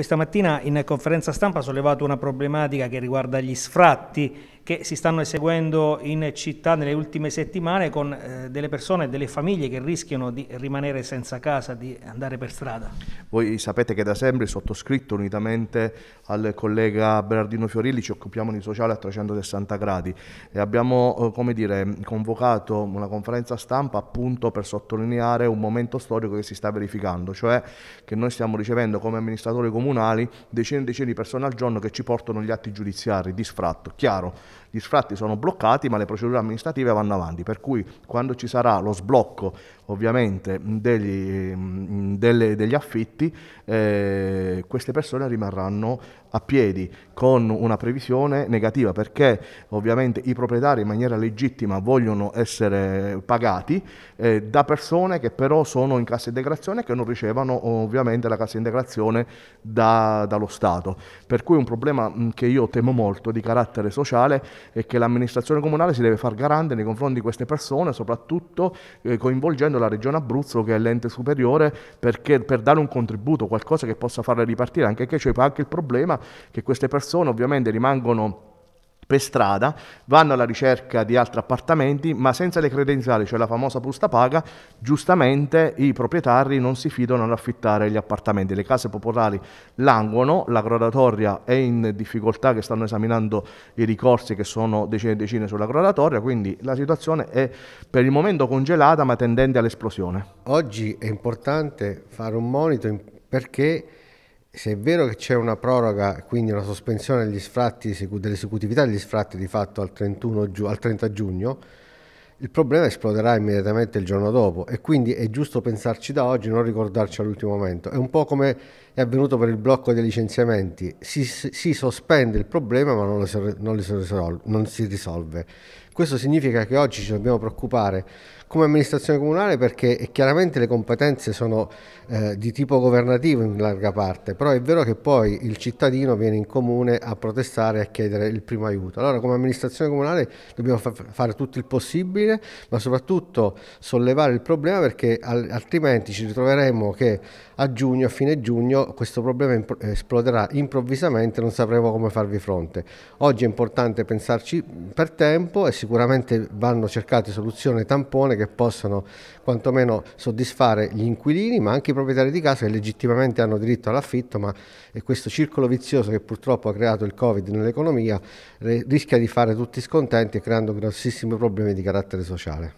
Questa mattina in conferenza stampa ha sollevato una problematica che riguarda gli sfratti che si stanno eseguendo in città nelle ultime settimane con eh, delle persone e delle famiglie che rischiano di rimanere senza casa, di andare per strada. Voi sapete che da sempre sottoscritto unitamente al collega Bernardino Fiorilli ci occupiamo di sociale a 360 gradi e abbiamo eh, dire, convocato una conferenza stampa appunto per sottolineare un momento storico che si sta verificando, cioè che noi stiamo ricevendo come amministratori comunali decine e decine di persone al giorno che ci portano gli atti giudiziari di sfratto, chiaro gli sfratti sono bloccati ma le procedure amministrative vanno avanti, per cui quando ci sarà lo sblocco ovviamente degli, mm, delle, degli affitti, eh, queste persone rimarranno a piedi con una previsione negativa perché ovviamente i proprietari in maniera legittima vogliono essere pagati eh, da persone che però sono in cassa integrazione e che non ricevono ovviamente la cassa integrazione da, dallo Stato. Per cui è un problema mm, che io temo molto di carattere sociale e che l'amministrazione comunale si deve far garante nei confronti di queste persone, soprattutto eh, coinvolgendo la regione Abruzzo che è l'ente superiore perché, per dare un contributo, qualcosa che possa farle ripartire, anche che c'è anche il problema che queste persone ovviamente rimangono per strada, vanno alla ricerca di altri appartamenti, ma senza le credenziali, cioè la famosa busta paga, giustamente i proprietari non si fidano ad affittare gli appartamenti. Le case popolari languono, la gradatoria è in difficoltà che stanno esaminando i ricorsi che sono decine e decine sulla gradatoria, quindi la situazione è per il momento congelata ma tendente all'esplosione. Oggi è importante fare un monito perché se è vero che c'è una proroga, quindi una sospensione degli sfratti, dell'esecutività degli sfratti di fatto al, 31, al 30 giugno, il problema esploderà immediatamente il giorno dopo e quindi è giusto pensarci da oggi, non ricordarci all'ultimo momento. È un po' come è avvenuto per il blocco dei licenziamenti, si, si sospende il problema ma non, lo, non, lo, non si risolve. Questo significa che oggi ci dobbiamo preoccupare come amministrazione comunale perché eh, chiaramente le competenze sono eh, di tipo governativo in larga parte, però è vero che poi il cittadino viene in comune a protestare e a chiedere il primo aiuto. Allora come amministrazione comunale dobbiamo fa- fare tutto il possibile intervenire, ma soprattutto sollevare il problema perché altrimenti ci ritroveremo che a giugno, a fine giugno, questo problema esploderà improvvisamente e non sapremo come farvi fronte. Oggi è importante pensarci per tempo e sicuramente vanno cercate soluzioni tampone che possano quantomeno soddisfare gli inquilini, ma anche i proprietari di casa che legittimamente hanno diritto all'affitto, ma questo circolo vizioso che purtroppo ha creato il Covid nell'economia rischia di fare tutti scontenti e creando grossissimi problemi di carattere sociale